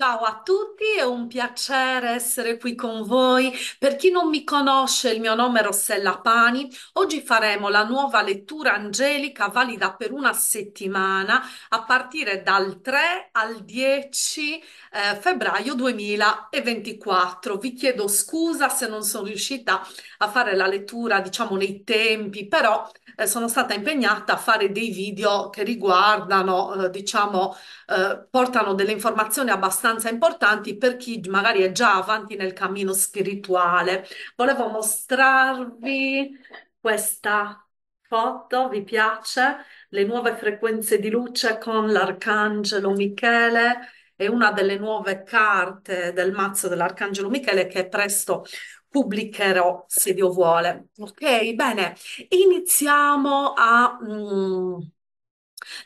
Ciao a tutti, è un piacere essere qui con voi. Per chi non mi conosce, il mio nome è Rossella Pani. Oggi faremo la nuova lettura angelica valida per una settimana a partire dal 3 al 10 eh, febbraio 2024. Vi chiedo scusa se non sono riuscita a fare la lettura, diciamo, nei tempi, però eh, sono stata impegnata a fare dei video che riguardano, eh, diciamo, eh, portano delle informazioni abbastanza abbastanza importanti per chi magari è già avanti nel cammino spirituale. Volevo mostrarvi questa foto, vi piace? Le nuove frequenze di luce con l'arcangelo Michele è una delle nuove carte del mazzo dell'Arcangelo Michele che presto pubblicherò se Dio vuole. Ok, bene, iniziamo a, mm,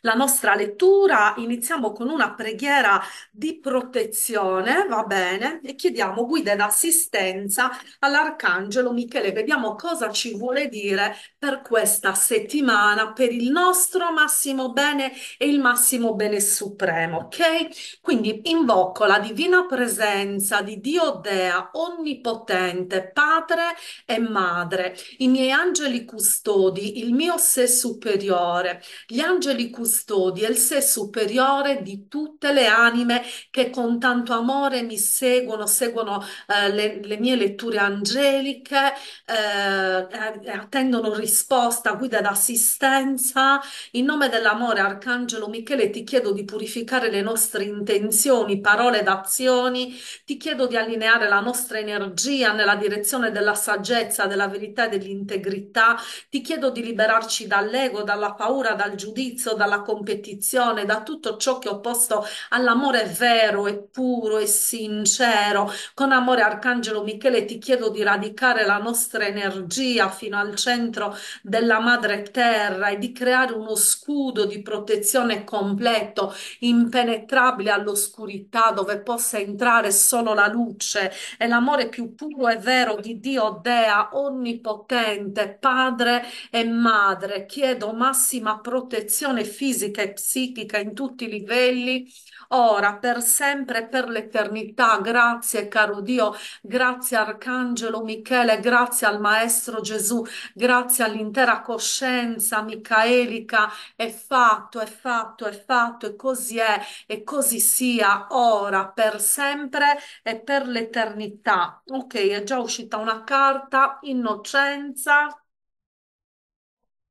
la nostra lettura, iniziamo con una preghiera di protezione, va bene, e chiediamo guida ed assistenza all'Arcangelo Michele. Vediamo cosa ci vuole dire per questa settimana, per il nostro massimo bene e il massimo bene supremo, ok? Quindi invoco la divina presenza di Dio Dea, onnipotente, padre e madre, i miei angeli custodi, il mio sé superiore, gli angeli custodia il sé superiore di tutte le anime che con tanto amore mi seguono, seguono eh, le, le, mie letture angeliche, eh, eh attendono risposta, guida ed assistenza. In nome dell'amore, Arcangelo Michele, ti chiedo di purificare le nostre intenzioni, parole ed azioni, ti chiedo di allineare la nostra energia nella direzione della saggezza, della verità e dell'integrità, ti chiedo di liberarci dall'ego, dalla paura, dal giudizio, dalla competizione, da tutto ciò che è opposto all'amore vero e puro e sincero. Con amore Arcangelo Michele ti chiedo di radicare la nostra energia fino al centro della madre terra e di creare uno scudo di protezione completo, impenetrabile all'oscurità, dove possa entrare solo la luce e l'amore più puro e vero di Dio Dea onnipotente, padre e madre. Chiedo massima protezione fisica e psichica in tutti i livelli, ora per sempre e per l'eternità. Grazie caro Dio, grazie Arcangelo Michele, grazie al Maestro Gesù, grazie all'intera coscienza micaelica. È fatto, è fatto, è fatto e così è e così sia ora per sempre e per l'eternità. Ok, è già uscita una carta, innocenza.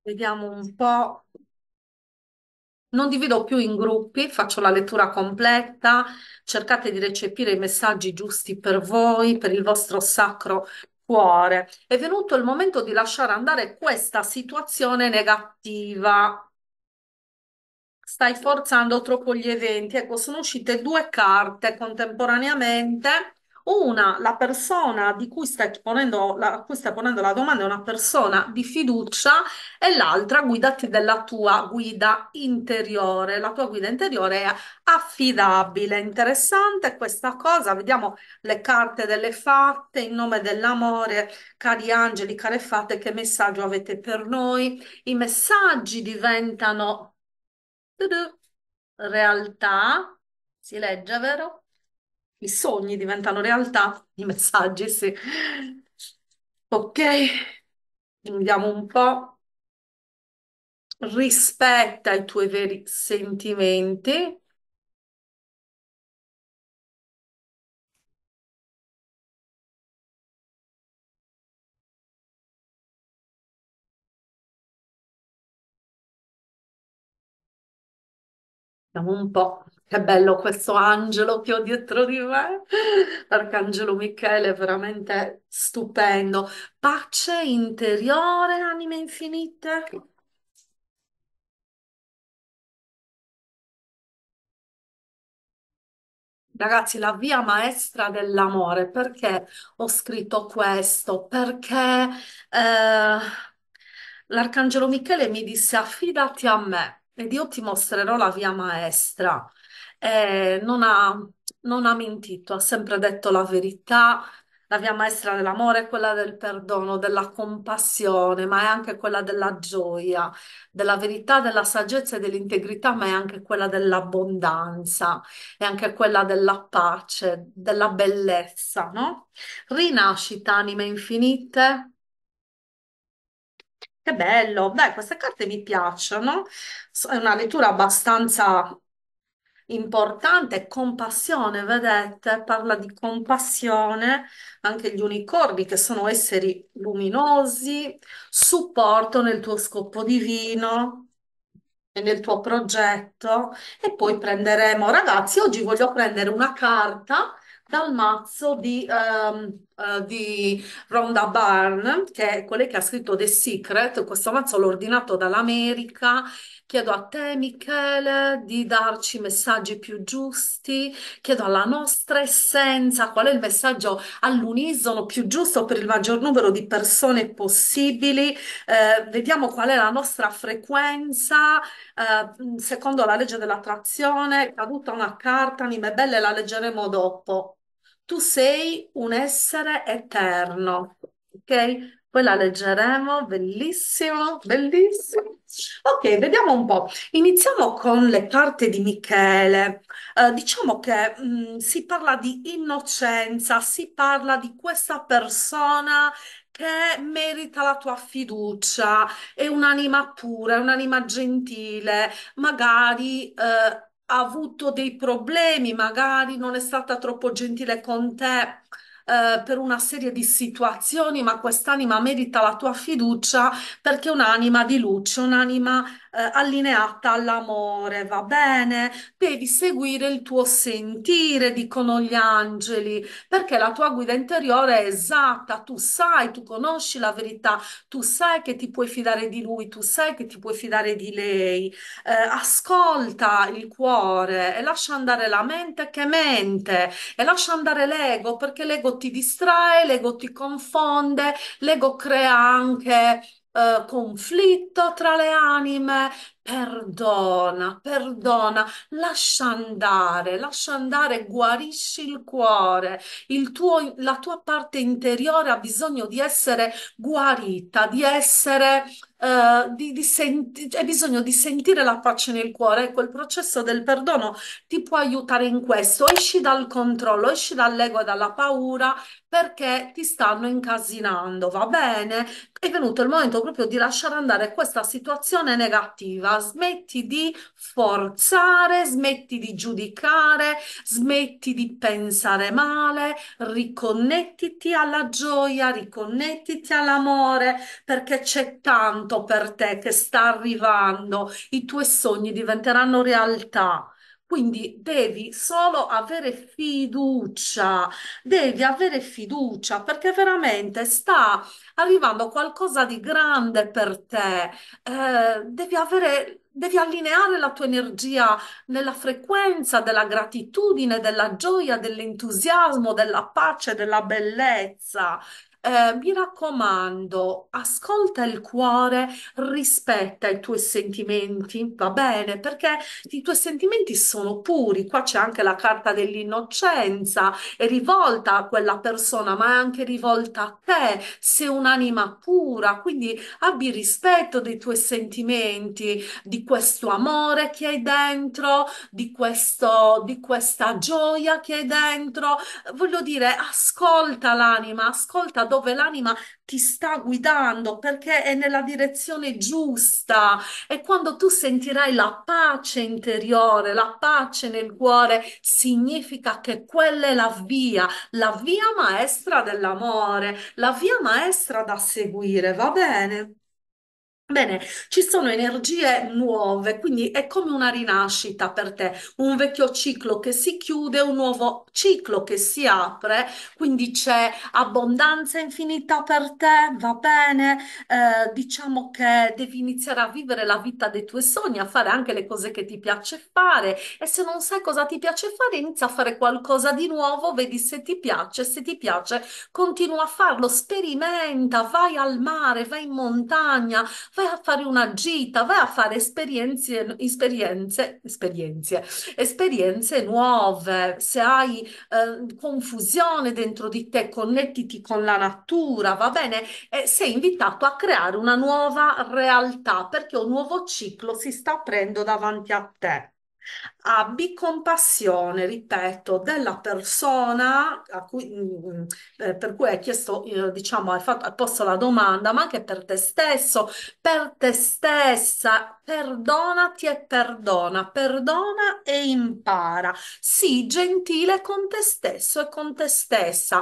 Vediamo un po' Non divido più in gruppi, faccio la lettura completa, cercate di recepire i messaggi giusti per voi, per il vostro sacro cuore. È venuto il momento di lasciare andare questa situazione negativa. Stai forzando troppo gli eventi. Ecco, sono uscite due carte contemporaneamente una, la persona di cui stai ponendo la, cui stai ponendo la domanda è una persona di fiducia e l'altra guidati dalla tua guida interiore. La tua guida interiore è affidabile, interessante questa cosa. Vediamo le carte delle fatte in nome dell'amore, cari angeli, care fatte, che messaggio avete per noi? I messaggi diventano realtà, si legge, vero? I sogni diventano realtà, i messaggi, sì. Ok, vediamo un po'. Rispetta i tuoi veri sentimenti. Vediamo un po', che bello questo angelo che ho dietro di me. Arcangelo Michele, veramente stupendo. Pace interiore, anime infinite. Ragazzi, la via maestra dell'amore, perché ho scritto questo? Perché eh, l'Arcangelo Michele mi disse affidati a me ed io ti mostrerò la via maestra. Eh, non ha, non ha mentito, ha sempre detto la verità. La via maestra dell'amore è quella del perdono, della compassione, ma è anche quella della gioia, della verità, della saggezza e dell'integrità, ma è anche quella dell'abbondanza, è anche quella della pace, della bellezza, no? Rinascita, anime infinite. Che bello, beh, queste carte mi piacciono, è una lettura abbastanza importante, compassione, vedete, parla di compassione, anche gli unicorni che sono esseri luminosi, supporto nel tuo scopo divino e nel tuo progetto e poi prenderemo, ragazzi, oggi voglio prendere una carta dal mazzo di, um, uh, di Rhonda Byrne, che è quella che ha scritto The Secret. Questo mazzo l'ho ordinato dall'America. Chiedo a te, Michele, di darci messaggi più giusti. Chiedo alla nostra essenza qual è il messaggio all'unisono più giusto per il maggior numero di persone possibili. Eh, vediamo qual è la nostra frequenza. Eh, secondo la legge dell'attrazione, caduta una carta, anime belle, la leggeremo dopo. Tu sei un essere eterno, ok? Poi la leggeremo, bellissimo, bellissimo. Ok, vediamo un po'. Iniziamo con le carte di Michele. Eh, diciamo che mh, mm, si parla di innocenza, si parla di questa persona che merita la tua fiducia, è un'anima pura, è un'anima gentile, magari eh, ha avuto dei problemi, magari non è stata troppo gentile con te, eh, per una serie di situazioni, ma quest'anima merita la tua fiducia perché è un'anima di luce, un'anima eh, allineata all'amore, va bene? Devi seguire il tuo sentire, dicono gli angeli, perché la tua guida interiore è esatta, tu sai, tu conosci la verità, tu sai che ti puoi fidare di lui, tu sai che ti puoi fidare di lei. Eh, ascolta il cuore e lascia andare la mente che mente e lascia andare l'ego perché l'ego ti distrae, l'ego ti confonde, l'ego crea anche eh, conflitto tra le anime, Perdona, perdona, lascia andare, lascia andare, guarisci il cuore. Il tuo, la tua parte interiore ha bisogno di essere guarita, di essere, eh, di, di senti- hai bisogno di sentire la pace nel cuore. Ecco, il processo del perdono ti può aiutare in questo. Esci dal controllo, esci dall'ego e dalla paura perché ti stanno incasinando, va bene? È venuto il momento proprio di lasciare andare questa situazione negativa smetti di forzare, smetti di giudicare, smetti di pensare male, riconnettiti alla gioia, riconnettiti all'amore, perché c'è tanto per te che sta arrivando, i tuoi sogni diventeranno realtà. Quindi devi solo avere fiducia, devi avere fiducia perché veramente sta arrivando qualcosa di grande per te. Eh, devi avere, devi allineare la tua energia nella frequenza della gratitudine, della gioia, dell'entusiasmo, della pace, della bellezza. Eh, mi raccomando, ascolta il cuore, rispetta i tuoi sentimenti, va bene? Perché i tuoi sentimenti sono puri. Qua c'è anche la carta dell'innocenza, è rivolta a quella persona, ma è anche rivolta a te. Sei un'anima pura, quindi abbi rispetto dei tuoi sentimenti, di questo amore che hai dentro, di questo, di questa gioia che hai dentro. Voglio dire, ascolta l'anima, ascolta dove l'anima ti sta guidando perché è nella direzione giusta e quando tu sentirai la pace interiore, la pace nel cuore, significa che quella è la via, la via maestra dell'amore, la via maestra da seguire, va bene? Bene, ci sono energie nuove, quindi è come una rinascita per te, un vecchio ciclo che si chiude, un nuovo ciclo che si apre, quindi c'è abbondanza infinita per te, va bene, eh, diciamo che devi iniziare a vivere la vita dei tuoi sogni, a fare anche le cose che ti piace fare e se non sai cosa ti piace fare, inizia a fare qualcosa di nuovo, vedi se ti piace, se ti piace, continua a farlo, sperimenta, vai al mare, vai in montagna, vai vai a fare una gita, vai a fare esperienze, esperienze, esperienze, esperienze nuove. Se hai eh, confusione dentro di te, connettiti con la natura, va bene? E sei invitato a creare una nuova realtà perché un nuovo ciclo si sta aprendo davanti a te. Abbi compassione, ripeto, della persona cui, mm, mm, eh, per cui hai chiesto, eh, diciamo, hai, fatto, hai posto la domanda, ma anche per te stesso, per te stessa. Perdonati e perdona, perdona e impara. Sii gentile con te stesso e con te stessa.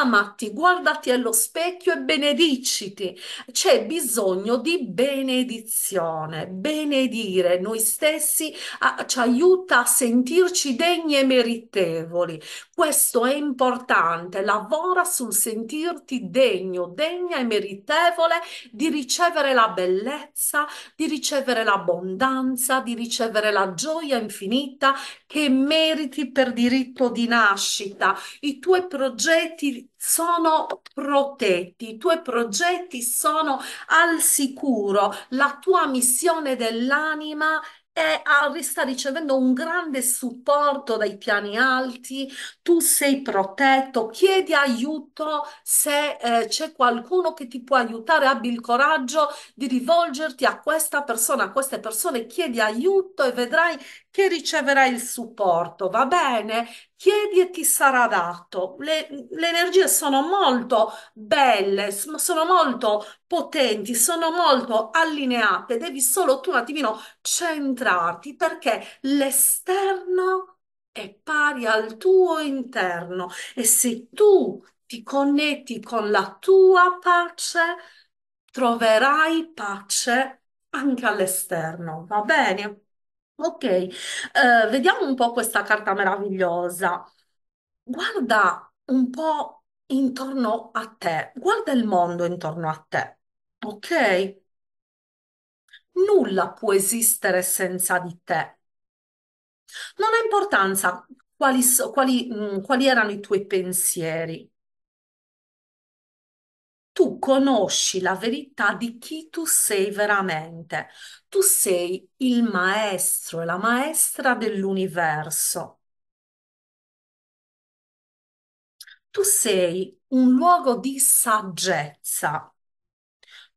Amati, guardati allo specchio e benediciti. C'è bisogno di benedizione, benedire noi stessi. A, ci aiuta a sentirci degni e meritevoli. Questo è importante, lavora sul sentirti degno, degna e meritevole di ricevere la bellezza, di ricevere l'abbondanza, di ricevere la gioia infinita che meriti per diritto di nascita. I tuoi progetti sono protetti, i tuoi progetti sono al sicuro, la tua missione dell'anima è e Harry ah, sta ricevendo un grande supporto dai piani alti, tu sei protetto, chiedi aiuto se eh, c'è qualcuno che ti può aiutare, abbi il coraggio di rivolgerti a questa persona, a queste persone, chiedi aiuto e vedrai che riceverai il supporto, va bene? chiedi e ti sarà dato. Le, le energie sono molto belle, sono molto potenti, sono molto allineate, devi solo tu un attimino centrarti perché l'esterno è pari al tuo interno e se tu ti connetti con la tua pace, troverai pace anche all'esterno, va bene? Ok, eh, vediamo un po' questa carta meravigliosa. Guarda un po' intorno a te, guarda il mondo intorno a te, ok? Nulla può esistere senza di te. Non ha importanza quali, quali, mh, mm, quali erano i tuoi pensieri, tu conosci la verità di chi tu sei veramente. Tu sei il maestro e la maestra dell'universo. Tu sei un luogo di saggezza.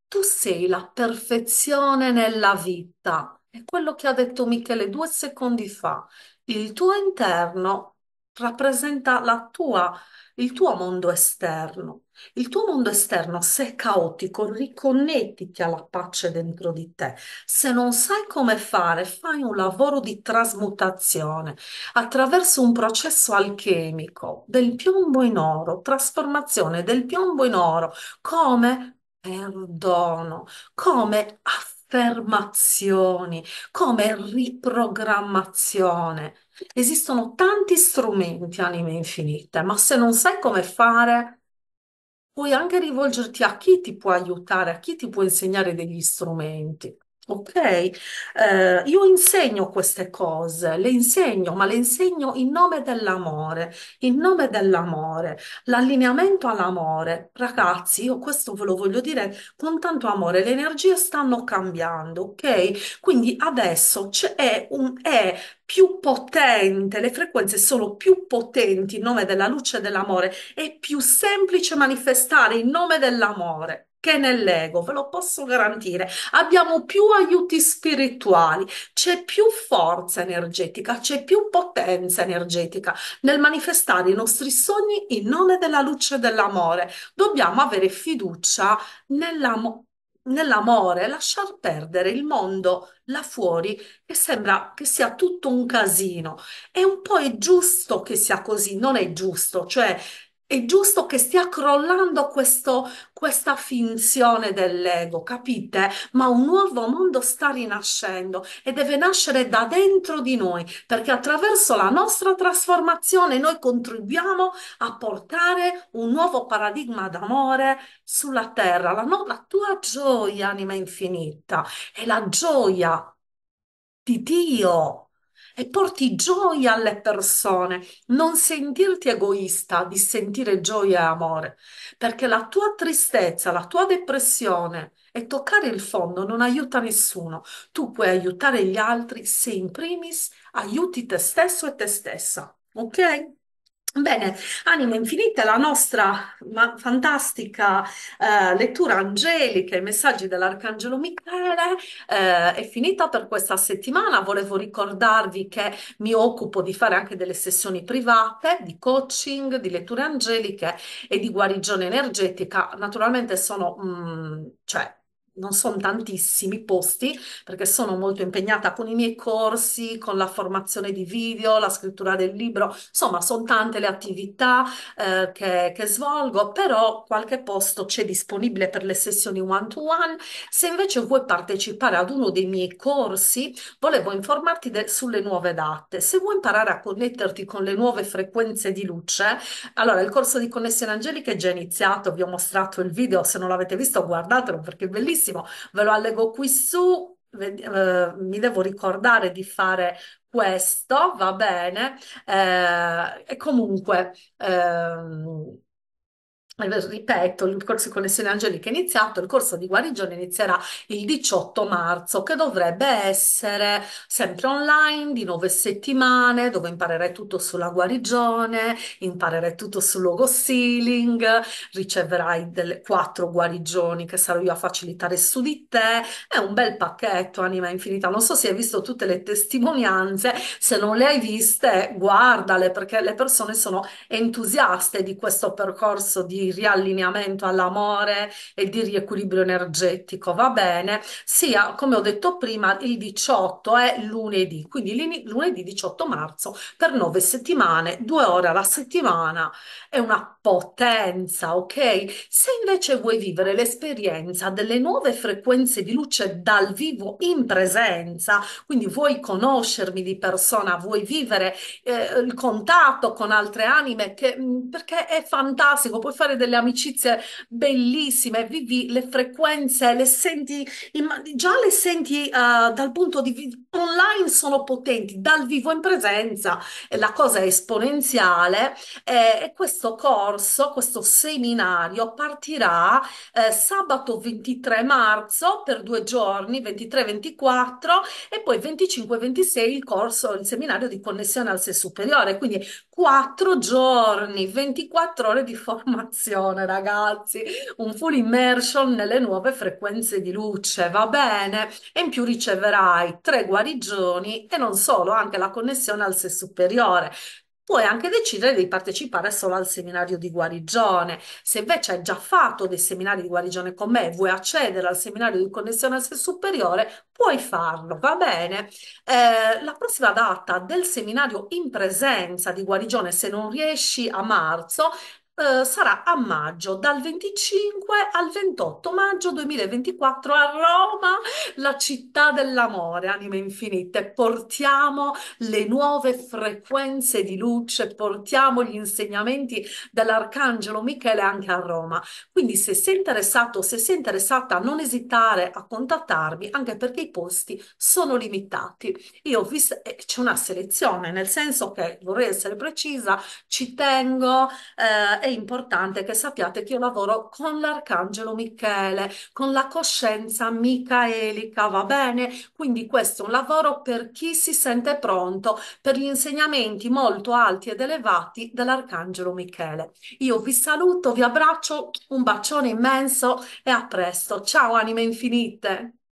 Tu sei la perfezione nella vita. È quello che ha detto Michele due secondi fa. Il tuo interno rappresenta la tua, il tuo mondo esterno. Il tuo mondo esterno, se è caotico, riconnettiti alla pace dentro di te. Se non sai come fare, fai un lavoro di trasmutazione attraverso un processo alchemico del piombo in oro, trasformazione del piombo in oro, come perdono, come affermazioni, come riprogrammazione. Esistono tanti strumenti, anime infinite, ma se non sai come fare, puoi anche rivolgerti a chi ti può aiutare, a chi ti può insegnare degli strumenti. Ok, eh, io insegno queste cose, le insegno, ma le insegno in nome dell'amore, in nome dell'amore, l'allineamento all'amore. Ragazzi, io questo ve lo voglio dire con tanto amore, le energie stanno cambiando, ok? Quindi adesso c'è un, è più potente, le frequenze sono più potenti in nome della luce e dell'amore, è più semplice manifestare in nome dell'amore che nell'ego, ve lo posso garantire. Abbiamo più aiuti spirituali, c'è più forza energetica, c'è più potenza energetica nel manifestare i nostri sogni in nome della luce dell'amore. Dobbiamo avere fiducia nell'amo- nell'amore, lasciar perdere il mondo là fuori che sembra che sia tutto un casino. È un po' è giusto che sia così, non è giusto, cioè è giusto che stia crollando questo, questa finzione dell'ego, capite? Ma un nuovo mondo sta rinascendo e deve nascere da dentro di noi, perché attraverso la nostra trasformazione noi contribuiamo a portare un nuovo paradigma d'amore sulla terra. La, no, la tua gioia, anima infinita, è la gioia di Dio e porti gioia alle persone. Non sentirti egoista di sentire gioia e amore, perché la tua tristezza, la tua depressione e toccare il fondo non aiuta nessuno. Tu puoi aiutare gli altri se in primis aiuti te stesso e te stessa. Ok? Bene, Anima Infinita la nostra fantastica eh, lettura angelica, i messaggi dell'Arcangelo Michele, eh, è finita per questa settimana. Volevo ricordarvi che mi occupo di fare anche delle sessioni private di coaching, di letture angeliche e di guarigione energetica. Naturalmente sono, mh, mm, cioè, non sono tantissimi posti perché sono molto impegnata con i miei corsi, con la formazione di video, la scrittura del libro, insomma sono tante le attività eh, che, che, svolgo, però qualche posto c'è disponibile per le sessioni one to one. Se invece vuoi partecipare ad uno dei miei corsi, volevo informarti sulle nuove date. Se vuoi imparare a connetterti con le nuove frequenze di luce, allora il corso di connessione angelica è già iniziato, vi ho mostrato il video, se non l'avete visto guardatelo perché è bellissimo bellissimo. Ve lo allego qui su. Uh, mi devo ricordare di fare questo, va bene. Uh, e comunque, uh, Ripeto, il corso di connessione angelica è iniziato, il corso di guarigione inizierà il 18 marzo, che dovrebbe essere sempre online di nove settimane, dove imparerai tutto sulla guarigione, imparerai tutto sul logo sealing, riceverai delle quattro guarigioni che sarò io a facilitare su di te. È un bel pacchetto, anima infinita. Non so se hai visto tutte le testimonianze, se non le hai viste, guardale perché le persone sono entusiaste di questo percorso di di riallineamento all'amore e di riequilibrio energetico, va bene, sia, come ho detto prima, il 18 è lunedì, quindi lunedì 18 marzo per nove settimane, due ore alla settimana, è una potenza, ok? Se invece vuoi vivere l'esperienza delle nuove frequenze di luce dal vivo in presenza, quindi vuoi conoscermi di persona, vuoi vivere eh, il contatto con altre anime, che, mm, perché è fantastico, puoi fare creare delle amicizie bellissime, vivi le frequenze, le senti, già le senti uh, dal punto di vista online sono potenti, dal vivo in presenza e la cosa è esponenziale eh, e questo corso, questo seminario partirà eh, sabato 23 marzo per due giorni, 23-24 e poi 25-26 il corso, il seminario di connessione al sé superiore, quindi Quattro giorni, 24 ore di formazione, ragazzi, un full immersion nelle nuove frequenze di luce, va bene? E in più riceverai tre guarigioni e non solo, anche la connessione al sé superiore puoi anche decidere di partecipare solo al seminario di guarigione. Se invece hai già fatto dei seminari di guarigione con me e vuoi accedere al seminario di connessione al sé superiore, puoi farlo, va bene? Eh, la prossima data del seminario in presenza di guarigione, se non riesci a marzo, eh, sarà a maggio, dal 25 al 28 maggio 2024 a Roma, la città dell'amore, anime infinite. Portiamo le nuove frequenze di luce, portiamo gli insegnamenti dell'Arcangelo Michele anche a Roma. Quindi se sei interessato, se sei interessata, non esitare a contattarmi, anche perché i posti sono limitati. Io ho visto, eh, c'è una selezione, nel senso che vorrei essere precisa, ci tengo. Eh, è importante che sappiate che io lavoro con l'arcangelo Michele, con la coscienza micaelica, va bene? Quindi questo è un lavoro per chi si sente pronto per gli insegnamenti molto alti ed elevati dell'arcangelo Michele. Io vi saluto, vi abbraccio, un bacione immenso e a presto. Ciao anime infinite!